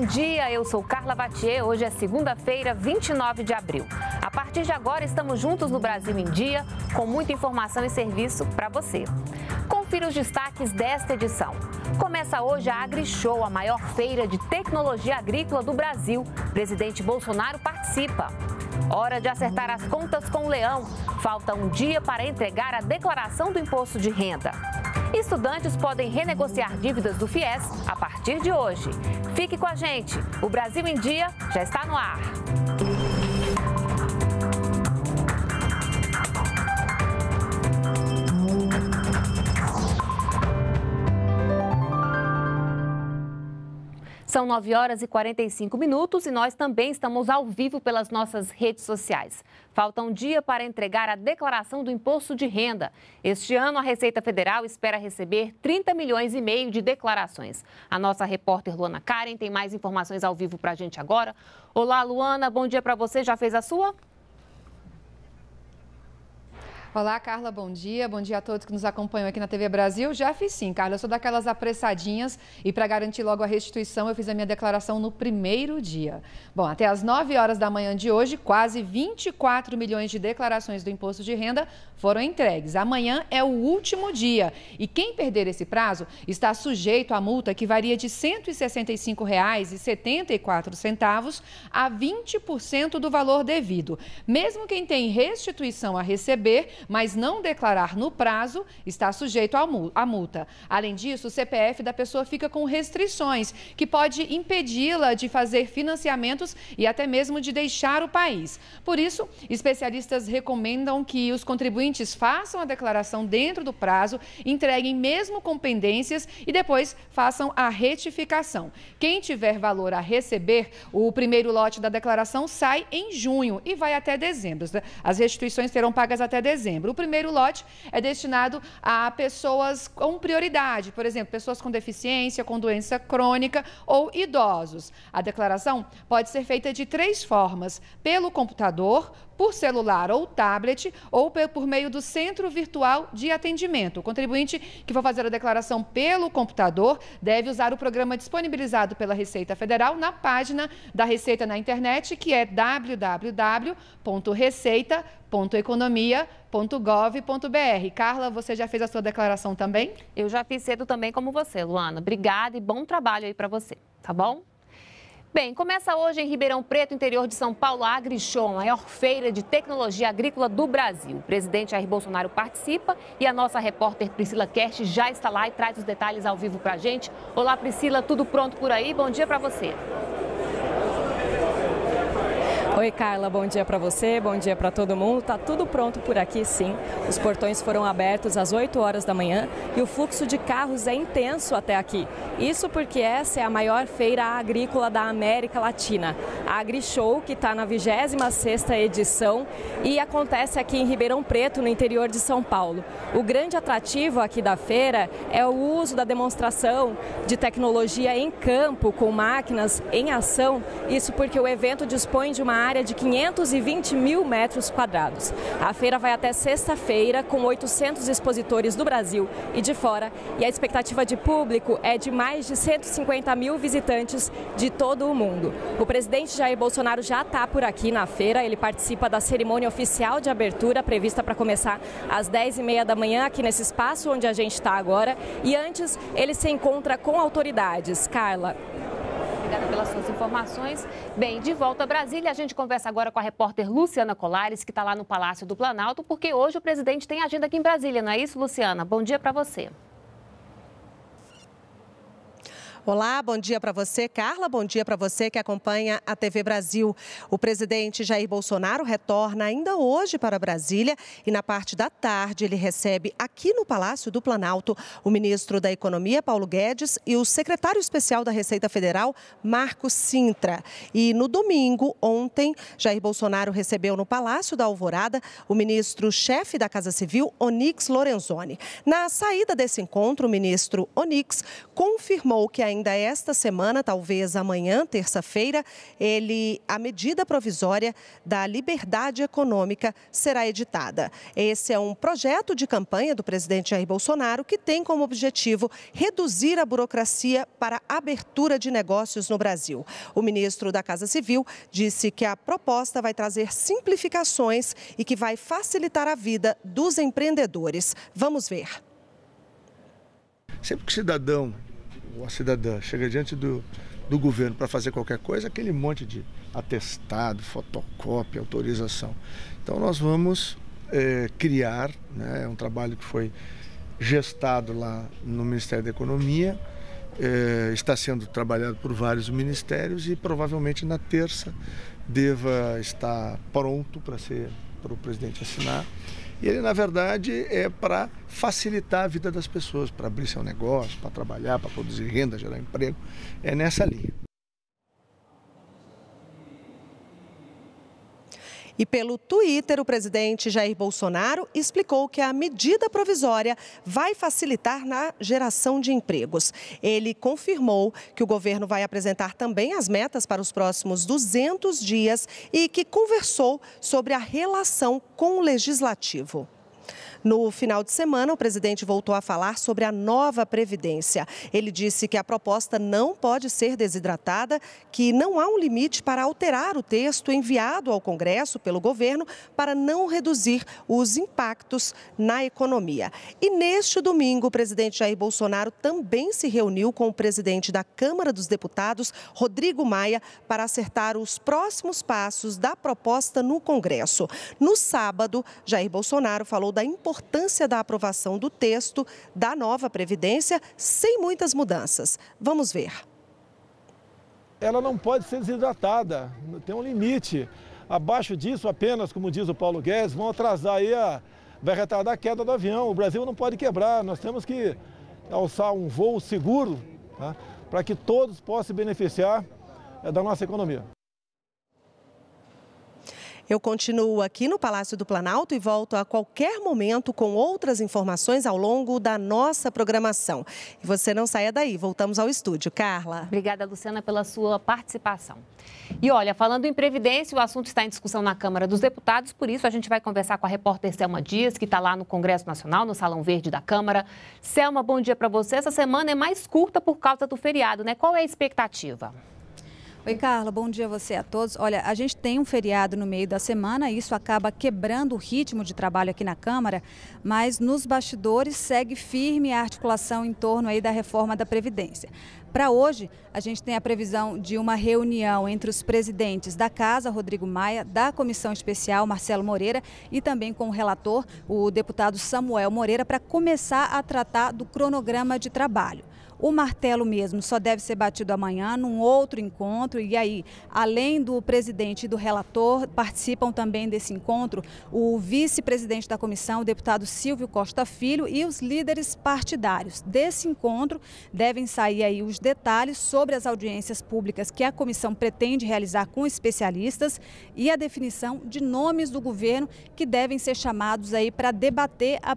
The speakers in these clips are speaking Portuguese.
bom dia. Eu sou Carla Batier. Hoje é segunda-feira, 29 de abril. A partir de agora, estamos juntos no Brasil em Dia, com muita informação e serviço para você. Confira os destaques desta edição. Começa hoje a AgriShow, a maior feira de tecnologia agrícola do Brasil. Presidente Bolsonaro participa. Hora de acertar as contas com o leão. Falta um dia para entregar a declaração do imposto de renda. Estudantes podem renegociar dívidas do FIES a partir de hoje. Fique com a gente. O Brasil em Dia já está no ar. São 9 horas e 45 minutos e nós também estamos ao vivo pelas nossas redes sociais. Falta um dia para entregar a declaração do imposto de renda. Este ano, a Receita Federal espera receber 30 milhões e meio de declarações. A nossa repórter Luana Karen tem mais informações ao vivo para a gente agora. Olá, Luana, bom dia para você. Já fez a sua? Olá, Carla, bom dia. Bom dia a todos que nos acompanham aqui na TV Brasil. Já fiz sim, Carla. Eu sou daquelas apressadinhas e para garantir logo a restituição, eu fiz a minha declaração no primeiro dia. Bom, até às 9 horas da manhã de hoje, quase 24 milhões de declarações do imposto de renda foram entregues. Amanhã é o último dia e quem perder esse prazo está sujeito à multa que varia de R$ 165,74 a 20% do valor devido. Mesmo quem tem restituição a receber, mas não declarar no prazo, está sujeito à multa. Além disso, o CPF da pessoa fica com restrições, que pode impedi-la de fazer financiamentos e até mesmo de deixar o país. Por isso, especialistas recomendam que os contribuintes façam a declaração dentro do prazo, entreguem mesmo com pendências e depois façam a retificação. Quem tiver valor a receber, o primeiro lote da declaração sai em junho e vai até dezembro. As restituições serão pagas até dezembro dezembro. O primeiro lote é destinado a pessoas com prioridade, por exemplo, pessoas com deficiência, com doença crônica ou idosos. A declaração pode ser feita de três formas: pelo computador, por celular ou tablet ou por meio do Centro Virtual de Atendimento. O contribuinte que for fazer a declaração pelo computador deve usar o programa disponibilizado pela Receita Federal na página da Receita na internet, que é www.receita.economia.gov.br. Carla, você já fez a sua declaração também? Eu já fiz cedo também como você, Luana. Obrigada e bom trabalho aí para você, tá bom? Bem, começa hoje em Ribeirão Preto, interior de São Paulo, a AgriShow, a maior feira de tecnologia agrícola do Brasil. O presidente Jair Bolsonaro participa e a nossa repórter Priscila Kerst já está lá e traz os detalhes ao vivo para a gente. Olá, Priscila, tudo pronto por aí? Bom dia para você. Oi, Carla, bom dia para você, bom dia para todo mundo. Tá tudo pronto por aqui, sim. Os portões foram abertos às 8 horas da manhã e o fluxo de carros é intenso até aqui. Isso porque essa é a maior feira agrícola da América Latina, a AgriShow, que está na 26ª edição e acontece aqui em Ribeirão Preto, no interior de São Paulo. O grande atrativo aqui da feira é o uso da demonstração de tecnologia em campo com máquinas em ação. Isso porque o evento dispõe de uma área de 520 mil metros quadrados. A feira vai até sexta-feira, com 800 expositores do Brasil e de fora, e a expectativa de público é de mais de 150 mil visitantes de todo o mundo. O presidente Jair Bolsonaro já está por aqui na feira, ele participa da cerimônia oficial de abertura, prevista para começar às 10h30 da manhã, aqui nesse espaço onde a gente está agora, e antes ele se encontra com autoridades. Carla, obrigada pelas suas informações. Bem, de volta a Brasília, a gente conversa agora com a repórter Luciana Colares, que está lá no Palácio do Planalto, porque hoje o presidente tem agenda aqui em Brasília, não é isso, Luciana? Bom dia para você. Olá, bom dia para você, Carla. Bom dia para você que acompanha a TV Brasil. O presidente Jair Bolsonaro retorna ainda hoje para Brasília e na parte da tarde ele recebe aqui no Palácio do Planalto o ministro da Economia, Paulo Guedes, e o secretário especial da Receita Federal, Marco Sintra. E no domingo, ontem, Jair Bolsonaro recebeu no Palácio da Alvorada o ministro-chefe da Casa Civil, Onyx Lorenzoni. Na saída desse encontro, o ministro Onyx confirmou que ainda ainda esta semana, talvez amanhã, terça-feira, ele a medida provisória da liberdade econômica será editada. Esse é um projeto de campanha do presidente Jair Bolsonaro que tem como objetivo reduzir a burocracia para a abertura de negócios no Brasil. O ministro da Casa Civil disse que a proposta vai trazer simplificações e que vai facilitar a vida dos empreendedores. Vamos ver. Sempre que o cidadão a cidadã chega diante do, do governo para fazer qualquer coisa, aquele monte de atestado, fotocópia, autorização. Então nós vamos é, criar, né, é um trabalho que foi gestado lá no Ministério da Economia, é, está sendo trabalhado por vários ministérios e provavelmente na terça deva estar pronto para ser para o presidente assinar. E ele, na verdade, é para facilitar a vida das pessoas, para abrir seu negócio, para trabalhar, para produzir renda, gerar emprego. É nessa linha. E pelo Twitter, o presidente Jair Bolsonaro explicou que a medida provisória vai facilitar na geração de empregos. Ele confirmou que o governo vai apresentar também as metas para os próximos 200 dias e que conversou sobre a relação com o legislativo. No final de semana, o presidente voltou a falar sobre a nova Previdência. Ele disse que a proposta não pode ser desidratada, que não há um limite para alterar o texto enviado ao Congresso pelo governo para não reduzir os impactos na economia. E neste domingo, o presidente Jair Bolsonaro também se reuniu com o presidente da Câmara dos Deputados, Rodrigo Maia, para acertar os próximos passos da proposta no Congresso. No sábado, Jair Bolsonaro falou da importância importância da aprovação do texto da nova Previdência sem muitas mudanças. Vamos ver. Ela não pode ser desidratada, tem um limite. Abaixo disso, apenas, como diz o Paulo Guedes, vão atrasar aí a. vai retardar a queda do avião. O Brasil não pode quebrar, nós temos que alçar um voo seguro tá? para que todos possam se beneficiar é, da nossa economia. Eu continuo aqui no Palácio do Planalto e volto a qualquer momento com outras informações ao longo da nossa programação. E você não saia daí, voltamos ao estúdio. Carla. Obrigada, Luciana, pela sua participação. E olha, falando em Previdência, o assunto está em discussão na Câmara dos Deputados, por isso a gente vai conversar com a repórter Selma Dias, que está lá no Congresso Nacional, no Salão Verde da Câmara. Selma, bom dia para você. Essa semana é mais curta por causa do feriado, né? Qual é a expectativa? Oi, Carla, bom dia a você a todos. Olha, a gente tem um feriado no meio da semana, isso acaba quebrando o ritmo de trabalho aqui na Câmara, mas nos bastidores segue firme a articulação em torno aí da reforma da Previdência. Para hoje, a gente tem a previsão de uma reunião entre os presidentes da Casa, Rodrigo Maia, da Comissão Especial, Marcelo Moreira, e também com o relator, o deputado Samuel Moreira, para começar a tratar do cronograma de trabalho. O martelo mesmo só deve ser batido amanhã, num outro encontro. E aí, além do presidente e do relator, participam também desse encontro o vice-presidente da comissão, o deputado Silvio Costa Filho, e os líderes partidários. Desse encontro devem sair aí os detalhes sobre as audiências públicas que a comissão pretende realizar com especialistas e a definição de nomes do governo que devem ser chamados aí para debater a,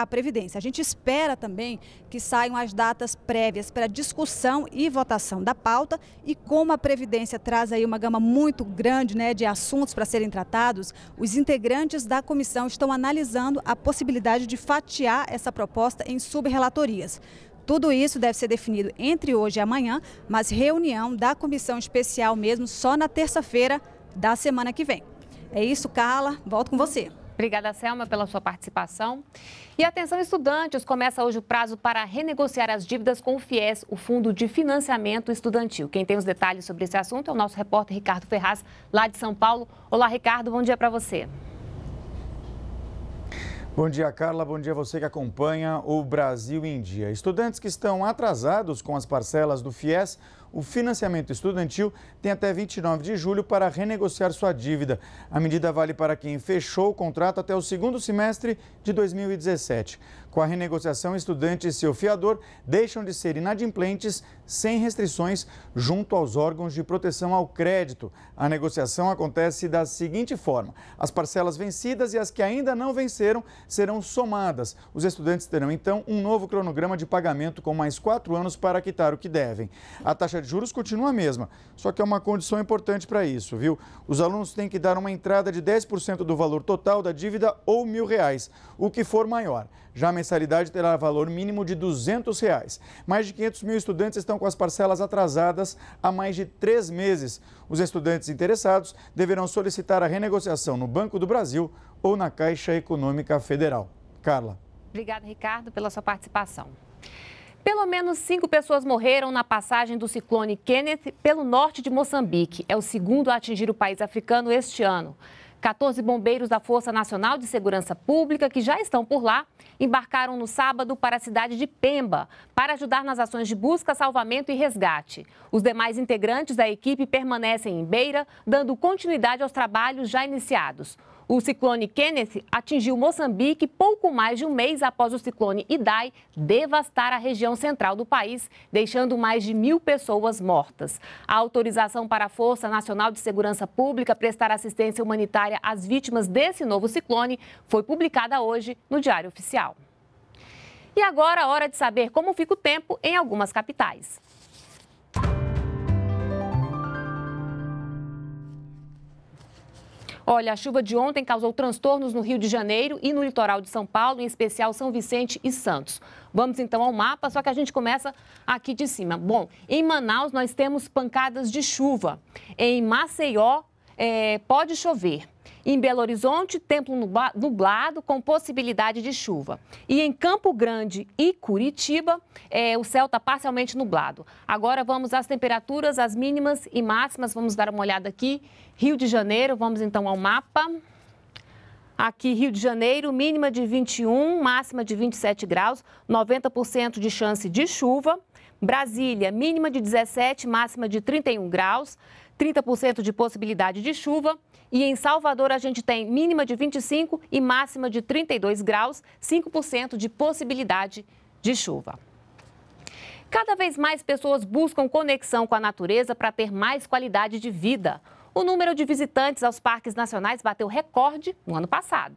a Previdência. A gente espera também que saiam as datas pré prévias para discussão e votação da pauta e como a Previdência traz aí uma gama muito grande né, de assuntos para serem tratados, os integrantes da comissão estão analisando a possibilidade de fatiar essa proposta em subrelatorias. Tudo isso deve ser definido entre hoje e amanhã, mas reunião da comissão especial mesmo só na terça-feira da semana que vem. É isso, Carla. Volto com você. Obrigada, Selma, pela sua participação. E atenção, estudantes, começa hoje o prazo para renegociar as dívidas com o FIES, o Fundo de Financiamento Estudantil. Quem tem os detalhes sobre esse assunto é o nosso repórter Ricardo Ferraz, lá de São Paulo. Olá, Ricardo, bom dia para você. Bom dia, Carla. Bom dia a você que acompanha o Brasil em Dia. Estudantes que estão atrasados com as parcelas do FIES o financiamento estudantil tem até 29 de julho para renegociar sua dívida. A medida vale para quem fechou o contrato até o segundo semestre de 2017. Com a renegociação, estudante e seu fiador deixam de ser inadimplentes sem restrições junto aos órgãos de proteção ao crédito. A negociação acontece da seguinte forma: as parcelas vencidas e as que ainda não venceram serão somadas. Os estudantes terão então um novo cronograma de pagamento com mais quatro anos para quitar o que devem. A taxa de de juros continua a mesma, só que é uma condição importante para isso, viu? Os alunos têm que dar uma entrada de 10% do valor total da dívida ou mil reais, o que for maior. Já a mensalidade terá valor mínimo de 200 reais. Mais de 500 mil estudantes estão com as parcelas atrasadas há mais de três meses. Os estudantes interessados deverão solicitar a renegociação no Banco do Brasil ou na Caixa Econômica Federal. Carla. Obrigada, Ricardo, pela sua participação. Pelo menos cinco pessoas morreram na passagem do ciclone Kenneth pelo norte de Moçambique. É o segundo a atingir o país africano este ano. 14 bombeiros da Força Nacional de Segurança Pública, que já estão por lá, embarcaram no sábado para a cidade de Pemba para ajudar nas ações de busca, salvamento e resgate. Os demais integrantes da equipe permanecem em Beira, dando continuidade aos trabalhos já iniciados. O ciclone Kenneth atingiu Moçambique pouco mais de um mês após o ciclone Idai devastar a região central do país, deixando mais de mil pessoas mortas. A autorização para a Força Nacional de Segurança Pública prestar assistência humanitária às vítimas desse novo ciclone foi publicada hoje no Diário Oficial. E agora, é hora de saber como fica o tempo em algumas capitais. Olha, a chuva de ontem causou transtornos no Rio de Janeiro e no litoral de São Paulo, em especial São Vicente e Santos. Vamos então ao mapa, só que a gente começa aqui de cima. Bom, em Manaus nós temos pancadas de chuva. Em Maceió é, pode chover. Em Belo Horizonte, templo nublado com possibilidade de chuva. E em Campo Grande e Curitiba, é, o céu está parcialmente nublado. Agora vamos às temperaturas, as mínimas e máximas. Vamos dar uma olhada aqui. Rio de Janeiro, vamos então ao mapa. Aqui, Rio de Janeiro, mínima de 21, máxima de 27 graus, 90% de chance de chuva. Brasília, mínima de 17, máxima de 31 graus. 30% de possibilidade de chuva. E em Salvador a gente tem mínima de 25 e máxima de 32 graus, 5% de possibilidade de chuva. Cada vez mais pessoas buscam conexão com a natureza para ter mais qualidade de vida. O número de visitantes aos parques nacionais bateu recorde no ano passado.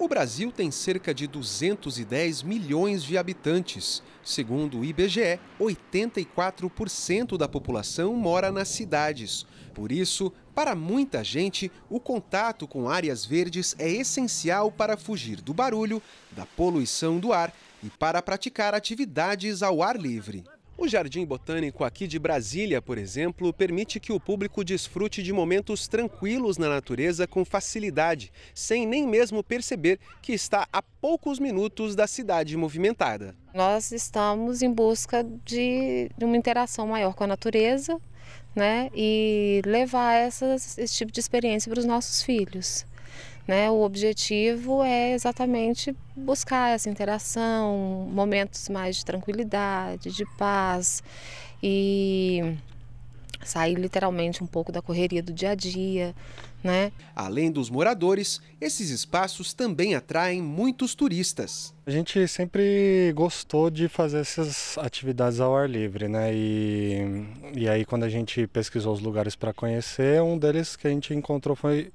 O Brasil tem cerca de 210 milhões de habitantes. Segundo o IBGE, 84% da população mora nas cidades. Por isso, para muita gente, o contato com áreas verdes é essencial para fugir do barulho, da poluição do ar e para praticar atividades ao ar livre. O Jardim Botânico aqui de Brasília, por exemplo, permite que o público desfrute de momentos tranquilos na natureza com facilidade, sem nem mesmo perceber que está a poucos minutos da cidade movimentada. Nós estamos em busca de, uma interação maior com a natureza né, e levar essas, esse tipo de experiência para os nossos filhos. Né? O objetivo é exatamente buscar essa interação, momentos mais de tranquilidade, de paz e sair literalmente um pouco da correria do dia a dia, né? Além dos moradores, esses espaços também atraem muitos turistas. A gente sempre gostou de fazer essas atividades ao ar livre, né? E, e aí quando a gente pesquisou os lugares para conhecer, um deles que a gente encontrou foi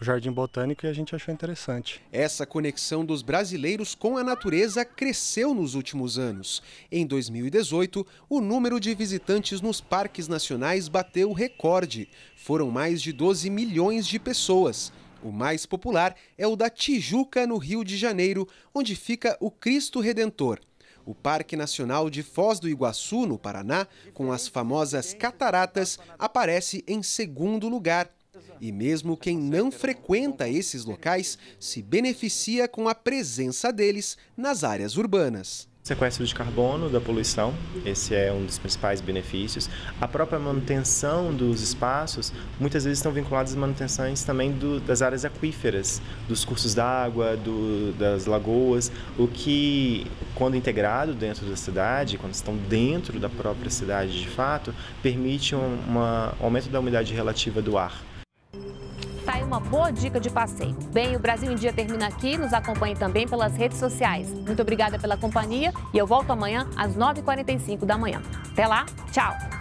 o Jardim Botânico e a gente achou interessante. Essa conexão dos brasileiros com a natureza cresceu nos últimos anos. Em 2018, o número de visitantes nos parques nacionais bateu recorde. Foram mais de 12 milhões de pessoas. O mais popular é o da Tijuca, no Rio de Janeiro, onde fica o Cristo Redentor. O Parque Nacional de Foz do Iguaçu, no Paraná, com as famosas cataratas, aparece em segundo lugar e mesmo quem não frequenta esses locais se beneficia com a presença deles nas áreas urbanas sequestro de carbono da poluição, esse é um dos principais benefícios. A própria manutenção dos espaços, muitas vezes estão vinculadas às manutenções também do, das áreas aquíferas, dos cursos d'água, do, das lagoas, o que, quando integrado dentro da cidade, quando estão dentro da própria cidade de fato, permite um, uma, um aumento da umidade relativa do ar uma boa dica de passeio. Bem, o Brasil em Dia termina aqui. Nos acompanhe também pelas redes sociais. Muito obrigada pela companhia e eu volto amanhã às 9h45 da manhã. Até lá, tchau!